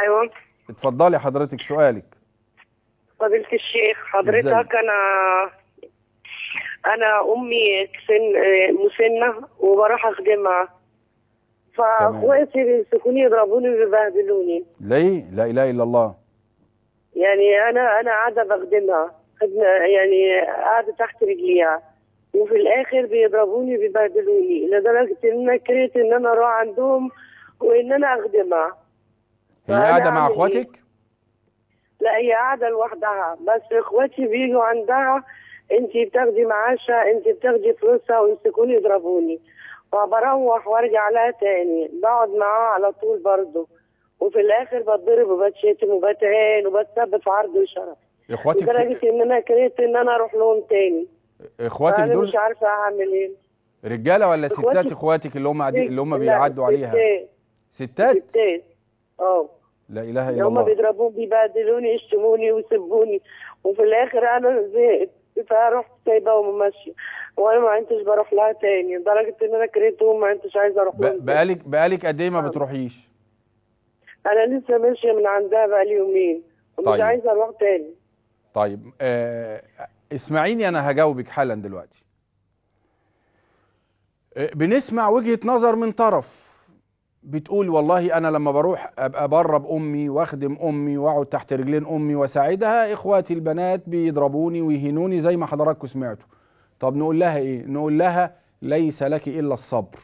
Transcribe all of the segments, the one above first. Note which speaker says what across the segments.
Speaker 1: ايوه
Speaker 2: اتفضلي حضرتك سؤالك
Speaker 1: فضيله الشيخ حضرتك انا انا امي سن مسنه وبروح اخدمها فاخواتي بيمسكوني يضربوني ويبهدلوني
Speaker 2: ليه لا اله الا الله
Speaker 1: يعني انا انا قاعده بخدمها يعني قاعده تحت رجليها وفي الاخر بيضربوني وبيبهدلوني لدرجه ان انا كرهت ان انا اروح عندهم وان انا اخدمها
Speaker 2: هي قاعده مع يعني اخواتك؟
Speaker 1: لا هي قاعده لوحدها بس اخواتي بيجوا عندها انت بتاخدي معاشها انت بتاخدي فلوسها ويمسكوني يضربوني فبروح وارجع لها تاني بقعد معاها على طول برضه وفي الاخر بتضرب وبتشتم وبتهان وبتسبب في عرض وشرف
Speaker 2: اخواتك لدرجه
Speaker 1: ان انا كرهت ان انا اروح لهم تاني
Speaker 2: اخواتك دول مش
Speaker 1: عارفه اعمل ايه
Speaker 2: رجاله ولا ستات اخواتك اللي هم اللي هم بيعدوا عليها ستات
Speaker 1: ستات اه
Speaker 2: لا اله الا الله هم بيضربوني
Speaker 1: بيبهدلوني يشتموني ويسبوني وفي الاخر انا زهقت فرحت سايبه وماشيه وانا ما عدتش بروح لها تاني لدرجه ان انا كرهتهم ما عدتش عايزه اروح لهم
Speaker 2: بقالك بقالك قد ايه ما آه. بتروحيش؟
Speaker 1: انا لسه ماشيه من عندها بقالي يومين ومش طيب. عايزه اروح تاني
Speaker 2: طيب آه اسمعيني انا هجاوبك حالا دلوقتي آه، بنسمع وجهه نظر من طرف بتقول والله انا لما بروح ابقى برب امي واخدم امي واقعد تحت رجلين امي واساعدها اخواتي البنات بيضربوني ويهينوني زي ما حضراتكم سمعتوا طب نقول لها ايه نقول لها ليس لك الا الصبر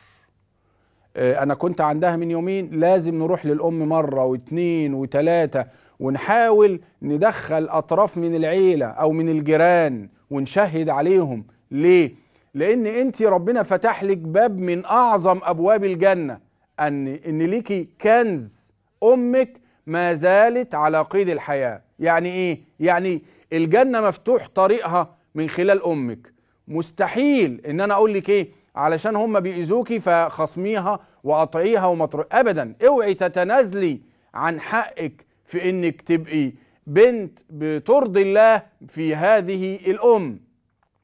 Speaker 2: اه انا كنت عندها من يومين لازم نروح للام مره واتنين وتلاته ونحاول ندخل اطراف من العيله او من الجيران ونشهد عليهم ليه لان انت ربنا فتح لك باب من اعظم ابواب الجنه أن إن ليكي كنز أمك ما زالت على قيد الحياة يعني إيه؟ يعني الجنة مفتوح طريقها من خلال أمك مستحيل إن أنا أقول لك إيه علشان هم بيأذوكي فخصميها وقطعيها ومطر أبدا اوعي تتنازلي عن حقك في إنك تبقي بنت بترضي الله في هذه الأم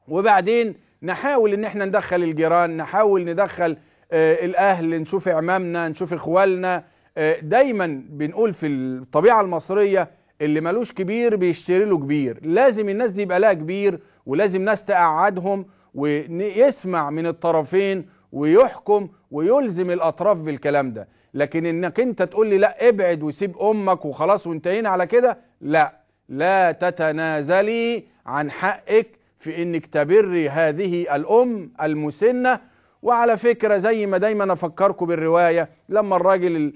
Speaker 2: وبعدين نحاول إن احنا ندخل الجيران نحاول ندخل آه، الاهل نشوف عمامنا نشوف اخوالنا آه، دايما بنقول في الطبيعه المصريه اللي مالوش كبير بيشتري له كبير لازم الناس دي يبقى لها كبير ولازم ناس تقعدهم ويسمع من الطرفين ويحكم ويلزم الاطراف بالكلام ده لكن انك انت تقول لي لا ابعد وسيب امك وخلاص وانتهينا على كده لا لا تتنازلي عن حقك في انك تبري هذه الام المسنه وعلى فكرة زي ما دايما أفكركم بالرواية لما الراجل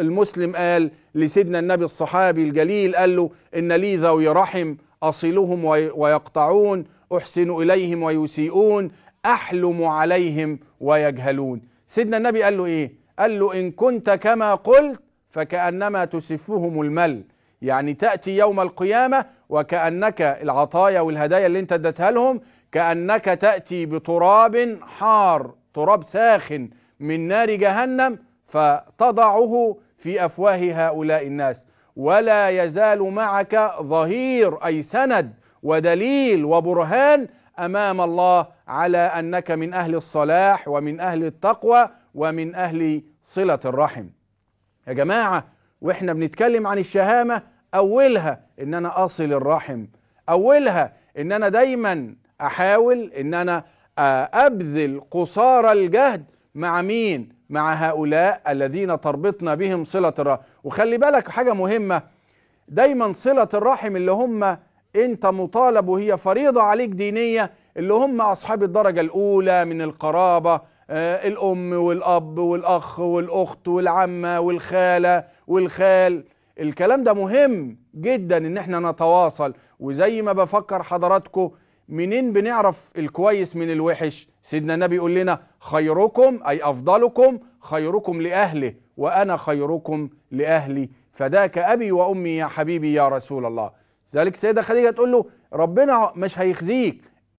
Speaker 2: المسلم قال لسيدنا النبي الصحابي الجليل قال له إن لي ذوي رحم أصلهم ويقطعون أحسن إليهم ويسيئون أحلم عليهم ويجهلون سيدنا النبي قال له إيه؟ قال له إن كنت كما قلت فكأنما تسفهم المل يعني تأتي يوم القيامة وكأنك العطايا والهدايا اللي انت اديتها لهم كأنك تأتي بتراب حار تراب ساخن من نار جهنم فتضعه في أفواه هؤلاء الناس ولا يزال معك ظهير أي سند ودليل وبرهان أمام الله على أنك من أهل الصلاح ومن أهل التقوى ومن أهل صلة الرحم يا جماعة وإحنا بنتكلم عن الشهامة أولها إن أنا أصل الرحم أولها إن أنا دايما أحاول إن أنا أبذل قصارى الجهد مع مين؟ مع هؤلاء الذين تربطنا بهم صلة الرحم وخلي بالك حاجة مهمة دايما صلة الرحم اللي هم انت مطالب وهي فريضة عليك دينية اللي هم أصحاب الدرجة الأولى من القرابة آه، الأم والأب والأخ والأخت والعمة والخالة والخال الكلام ده مهم جدا ان احنا نتواصل وزي ما بفكر حضراتكم منين بنعرف الكويس من الوحش سيدنا النبي يقول لنا خيركم أي أفضلكم خيركم لأهله وأنا خيركم لأهلي فداك أبي وأمي يا حبيبي يا رسول الله ذلك السيدة خديجة تقول له ربنا مش هيخزيك